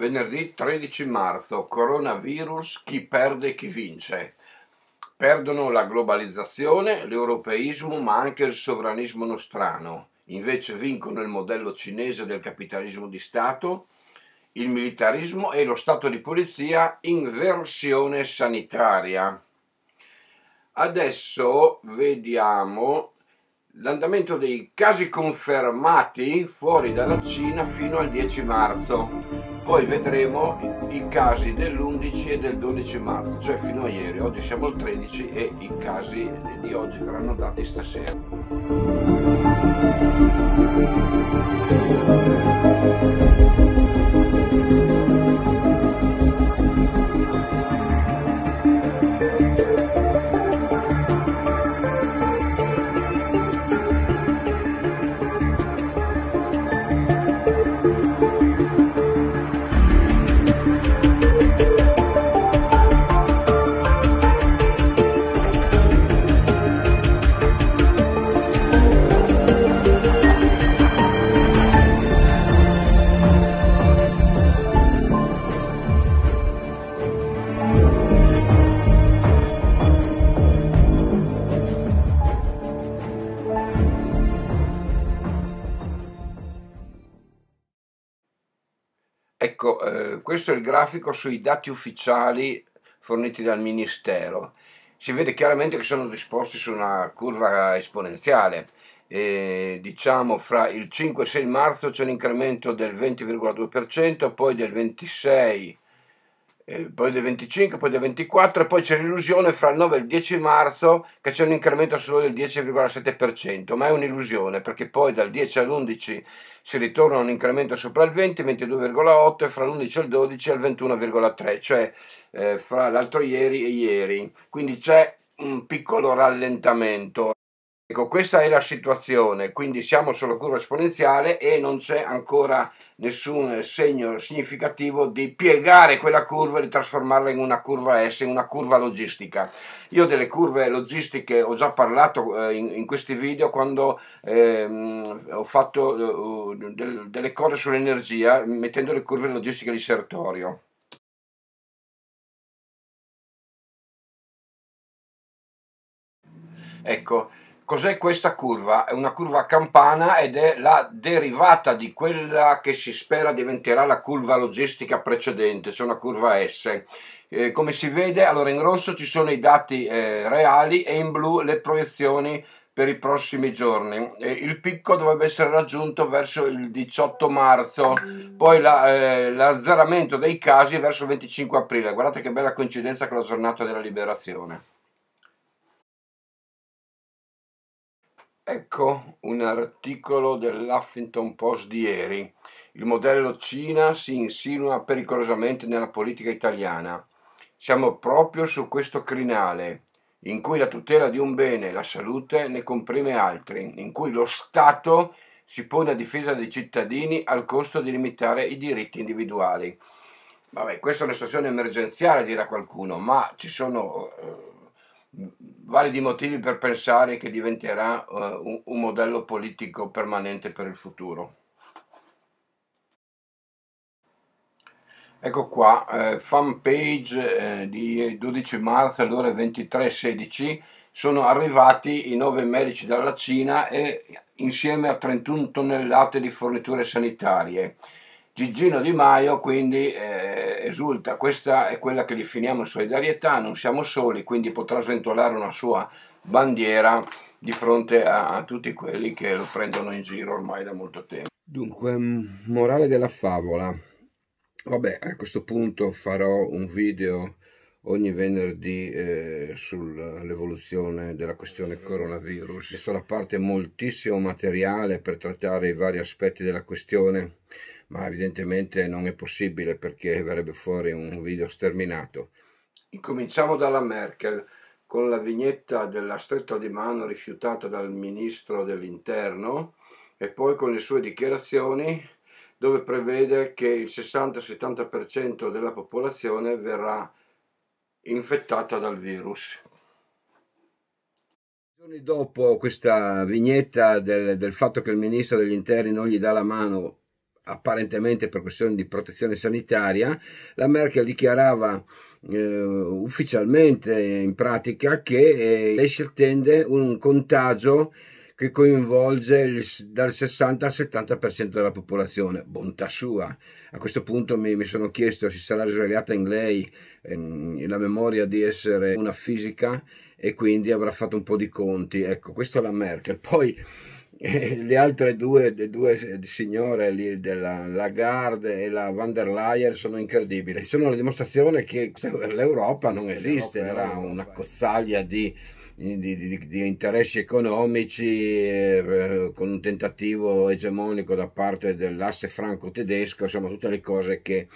Venerdì 13 marzo, coronavirus, chi perde e chi vince. Perdono la globalizzazione, l'europeismo ma anche il sovranismo nostrano. Invece vincono il modello cinese del capitalismo di Stato, il militarismo e lo Stato di polizia in versione sanitaria. Adesso vediamo l'andamento dei casi confermati fuori dalla Cina fino al 10 marzo poi vedremo i casi dell'11 e del 12 marzo, cioè fino a ieri, oggi siamo il 13 e i casi di oggi verranno dati stasera. Thank Questo è il grafico sui dati ufficiali forniti dal Ministero. Si vede chiaramente che sono disposti su una curva esponenziale. E, diciamo fra il 5 e 6 marzo c'è un incremento del 20,2%, poi del 26 poi del 25, poi del 24 e poi c'è l'illusione fra il 9 e il 10 marzo che c'è un incremento solo del 10,7%, ma è un'illusione perché poi dal 10 all'11 si ritorna a un incremento sopra il 20, 22,8 e fra l'11 e il 12 al 21,3, cioè eh, fra l'altro ieri e ieri, quindi c'è un piccolo rallentamento. Ecco, questa è la situazione, quindi siamo sulla curva esponenziale e non c'è ancora nessun segno significativo di piegare quella curva e di trasformarla in una curva S, in una curva logistica. Io delle curve logistiche ho già parlato eh, in, questi video quando ehm, ho fatto eh, delle cose sull'energia mettendo le curve logistiche di Sertorio. Ecco, Cos'è questa curva? È una curva campana ed è la derivata di quella che si spera diventerà la curva logistica precedente, cioè una curva S. Eh, come si vede, allora in rosso ci sono i dati eh, reali e in blu le proiezioni per i prossimi giorni. Eh, il picco dovrebbe essere raggiunto verso il 18 marzo, poi eh, l'azzeramento dei casi verso il 25 aprile. Guardate che bella coincidenza con la giornata della liberazione. Ecco un articolo dell'Huffington Post di ieri. Il modello Cina si insinua pericolosamente nella politica italiana. Siamo proprio su questo crinale, in cui la tutela di un bene, la salute, ne comprime altri, in cui lo Stato si pone a difesa dei cittadini al costo di limitare i diritti individuali. Vabbè, questa è una situazione emergenziale, dirà qualcuno, ma ci sono eh, validi motivi per pensare che diventerà uh, un, un modello politico permanente per il futuro. Ecco qua, eh, page eh, di 12 marzo alle ore 23.16 sono arrivati i 9 medici dalla Cina e insieme a 31 tonnellate di forniture sanitarie. Gigino Di Maio quindi eh, esulta, questa è quella che definiamo solidarietà, non siamo soli, quindi potrà sventolare una sua bandiera di fronte a, a tutti quelli che lo prendono in giro ormai da molto tempo. Dunque, mm, morale della favola. Vabbè, a questo punto farò un video ogni venerdì eh, sull'evoluzione della questione coronavirus. e sono a parte moltissimo materiale per trattare i vari aspetti della questione ma evidentemente non è possibile perché verrebbe fuori un video sterminato. Incominciamo dalla Merkel con la vignetta della stretta di mano rifiutata dal ministro dell'interno e poi con le sue dichiarazioni dove prevede che il 60-70% della popolazione verrà infettata dal virus. Giorni dopo questa vignetta del, del fatto che il ministro degli interni non gli dà la mano apparentemente per questioni di protezione sanitaria, la Merkel dichiarava eh, ufficialmente in pratica che eh, lei si attende un contagio che coinvolge il, dal 60 al 70% della popolazione. Bontà sua. A questo punto mi, mi sono chiesto se sarà risvegliata in lei ehm, la memoria di essere una fisica e quindi avrà fatto un po' di conti. Ecco, questa è la Merkel. Poi le altre due, le due signore lì della Lagarde e la van der Leyen sono incredibili, sono la dimostrazione che l'Europa non esiste, era una eh. cozzaglia di, di, di, di interessi economici eh, eh, con un tentativo egemonico da parte dell'asse franco-tedesco, insomma tutte le cose che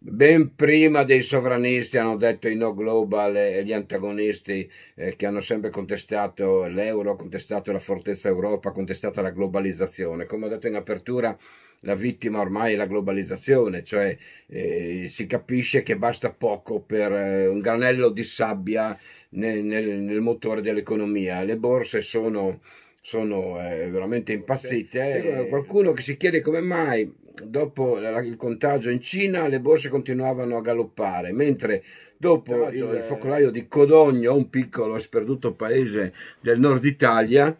ben prima dei sovranisti hanno detto i no global e gli antagonisti eh, che hanno sempre contestato l'euro, contestato la fortezza Europa, contestato la globalizzazione. Come ho detto in apertura, la vittima ormai è la globalizzazione, cioè eh, si capisce che basta poco per eh, un granello di sabbia nel, nel, nel motore dell'economia. Le borse sono, sono eh, veramente impazzite. C'è, c'è eh. qualcuno che si chiede come mai dopo il contagio in Cina le borse continuavano a galoppare, mentre dopo eh, il, il eh. focolaio di Codogno, un piccolo e sperduto paese del nord Italia,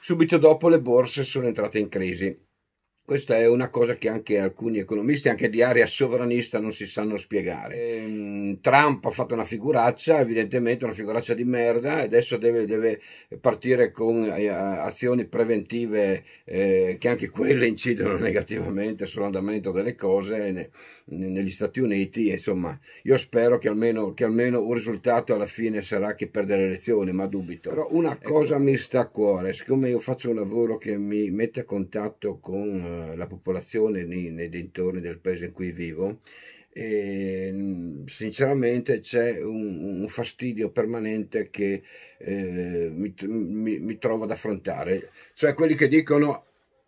subito dopo le borse sono entrate in crisi. Questa è una cosa che anche alcuni economisti, anche di area sovranista, non si sanno spiegare. E, ehm, Trump ha fatto una figuraccia, evidentemente una figuraccia di merda, e adesso deve, deve partire con eh, azioni preventive eh, che anche quelle incidono negativamente sull'andamento delle cose ne, negli Stati Uniti. insomma, io spero che almeno, che almeno, un risultato alla fine sarà che perde le elezioni, ma dubito. Però una ecco. cosa ecco. mi sta a cuore, siccome io faccio un lavoro che mi mette a contatto con eh, la popolazione nei, nei dintorni del paese in cui vivo e mm, sinceramente c'è un, un, fastidio permanente che eh, mi, mi, mi, trovo ad affrontare cioè quelli che dicono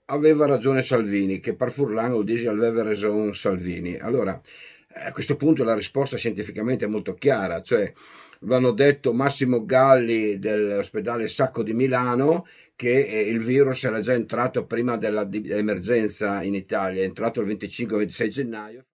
aveva ragione Salvini che per Furlan o aveva ragione Salvini allora a questo punto la risposta scientificamente è molto chiara cioè l'hanno detto Massimo Galli dell'ospedale Sacco di Milano che eh, il virus era già entrato prima dell'emergenza in Italia, è entrato il 25-26 gennaio.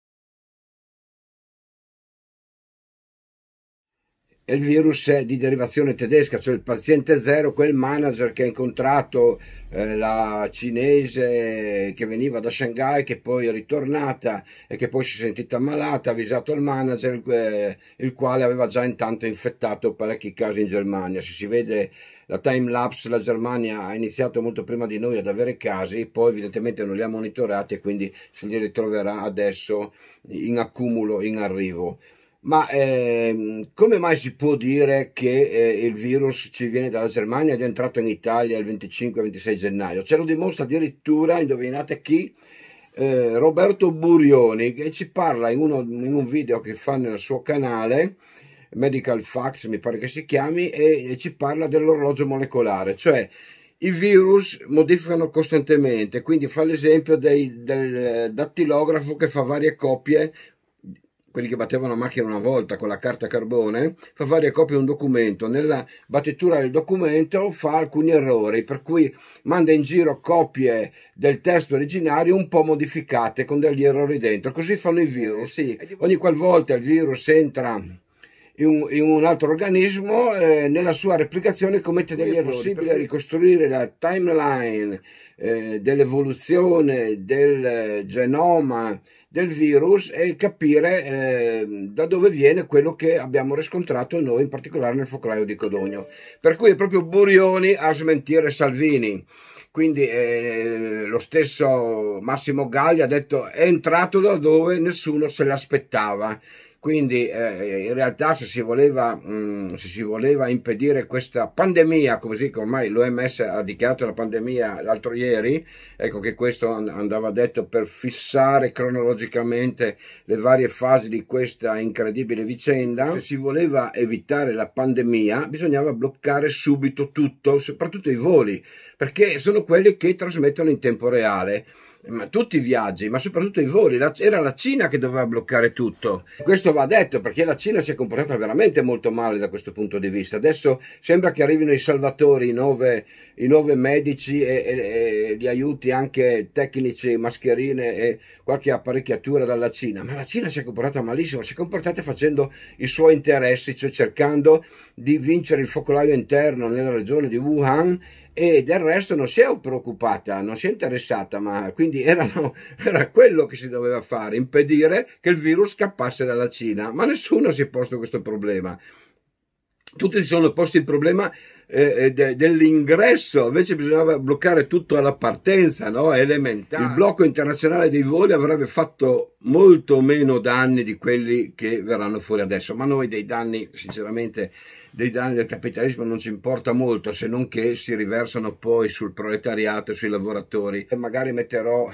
e il virus è di derivazione tedesca, cioè il paziente zero, quel manager che ha incontrato eh, la cinese che veniva da Shanghai, che poi è ritornata e che poi si è sentita malata, ha avvisato il manager, eh, il quale aveva già intanto infettato parecchi casi in Germania. Se si vede la time lapse, la Germania ha iniziato molto prima di noi ad avere casi, poi evidentemente non li ha monitorati e quindi se li ritroverà adesso in accumulo, in arrivo. Ma eh, come mai si può dire che eh, il virus ci viene dalla Germania ed è entrato in Italia il 25-26 gennaio? Ce lo dimostra addirittura, indovinate chi? Eh, Roberto Burioni che ci parla in, uno, in, un video che fa nel suo canale Medical Facts mi pare che si chiami e, e ci parla dell'orologio molecolare cioè i virus modificano costantemente quindi fa l'esempio del dattilografo che fa varie copie quelli che battevano macchina una volta con la carta carbone, fa varie copie di un documento. Nella battitura del documento fa alcuni errori, per cui manda in giro copie del testo originario un po' modificate con degli errori dentro. Così fanno i virus. Sì. Eh, eh, Ogni qualvolta il virus entra in un, altro organismo, eh, nella sua replicazione commette degli errori. È possibile ricostruire la timeline eh, dell'evoluzione del genoma del virus e capire eh, da dove viene quello che abbiamo riscontrato noi, in particolare nel focolaio di Codogno. Per cui è proprio Burioni a smentire Salvini. Quindi eh, lo stesso Massimo Galli ha detto è entrato da dove nessuno se l'aspettava. Quindi eh, in realtà se si, voleva, mh, mm, se si, voleva, impedire questa pandemia, così che ormai l'OMS ha dichiarato la pandemia l'altro ieri, ecco che questo andava detto per fissare cronologicamente le varie fasi di questa incredibile vicenda, se si voleva evitare la pandemia bisognava bloccare subito tutto, soprattutto i voli, perché sono quelli che trasmettono in tempo reale. Ma tutti i viaggi, ma soprattutto i voli, era la Cina che doveva bloccare tutto. Questo questo va detto perché la Cina si è comportata veramente molto male da questo punto di vista. Adesso sembra che arrivino i salvatori, i nove, i nove medici e, e, e, gli aiuti anche tecnici, mascherine e qualche apparecchiatura dalla Cina. Ma la Cina si è comportata malissimo, si è comportata facendo i suoi interessi, cioè cercando di vincere il focolaio interno nella regione di Wuhan e del resto non si è preoccupata, non si è interessata, ma quindi erano, era quello che si doveva fare, impedire che il virus scappasse dalla Cina, ma nessuno si è posto questo problema tutti si sono posti il problema eh, eh de, dell'ingresso, invece bisognava bloccare tutto alla partenza, no? elementare. Il blocco internazionale dei voli avrebbe fatto molto meno danni di quelli che verranno fuori adesso, ma noi dei danni, sinceramente, dei danni del capitalismo non ci importa molto, se non che si riversano poi sul proletariato e sui lavoratori. E magari metterò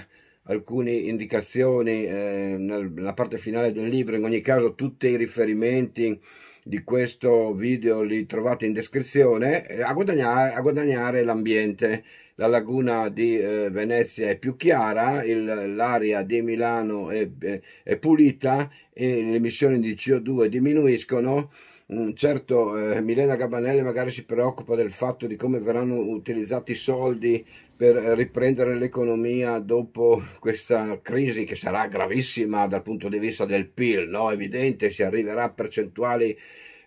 alcune indicazioni eh, nella parte finale del libro, in ogni caso tutti i riferimenti di questo video li trovate in descrizione, eh, a guadagnare, guadagnare l'ambiente. La laguna di eh, Venezia è più chiara, l'aria di Milano è, è, è pulita e le emissioni di CO2 diminuiscono Mm, certo eh, Milena Gabanelli magari si preoccupa del fatto di come verranno utilizzati i soldi per riprendere l'economia dopo questa crisi che sarà gravissima dal punto di vista del PIL, no? evidente, si arriverà a percentuali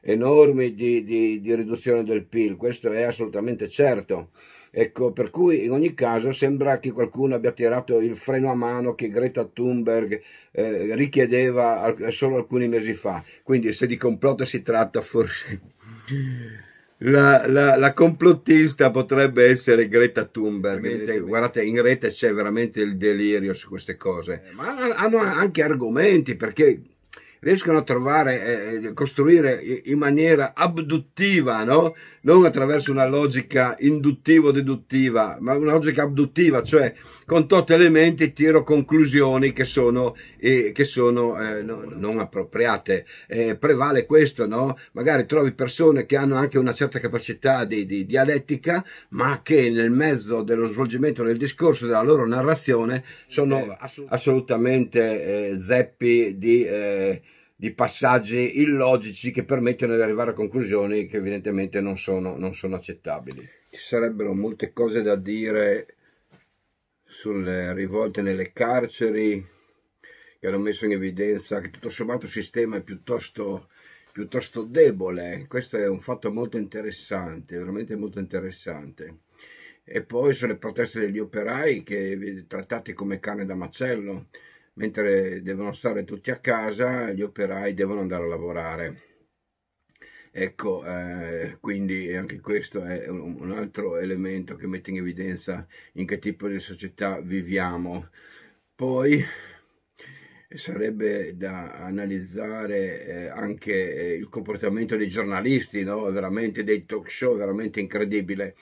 enormi di, di, di riduzione del PIL, questo è assolutamente certo Ecco, per cui in ogni caso sembra che qualcuno abbia tirato il freno a mano che Greta Thunberg eh, richiedeva al- solo alcuni mesi fa. Quindi se di complotto si tratta forse... La, la, la, complottista potrebbe essere Greta Thunberg. Vedete, guardate, in rete c'è veramente il delirio su queste cose. Eh, ma hanno anche argomenti perché riescono a trovare, eh, eh costruire in maniera abduttiva, no? non attraverso una logica induttivo-deduttiva, ma una logica abduttiva, cioè con tot elementi tiro conclusioni che sono, eh, che sono eh, no, non appropriate. Eh, prevale questo, no? magari trovi persone che hanno anche una certa capacità di, di dialettica, ma che nel mezzo dello svolgimento del discorso, della loro narrazione, sono assolutamente eh, zeppi di Eh, di passaggi illogici che permettono di arrivare a conclusioni che evidentemente non sono, non sono accettabili. Ci sarebbero molte cose da dire sulle rivolte nelle carceri che hanno messo in evidenza che tutto sommato il sistema è piuttosto, piuttosto debole. Questo è un fatto molto interessante, veramente molto interessante e poi sono le proteste degli operai che trattati come carne da macello mentre devono stare tutti a casa, gli operai devono andare a lavorare. Ecco, eh, quindi anche questo è un altro elemento che mette in evidenza in che tipo di società viviamo. Poi sarebbe da analizzare eh, anche il comportamento dei giornalisti, no? veramente dei talk show, veramente incredibile.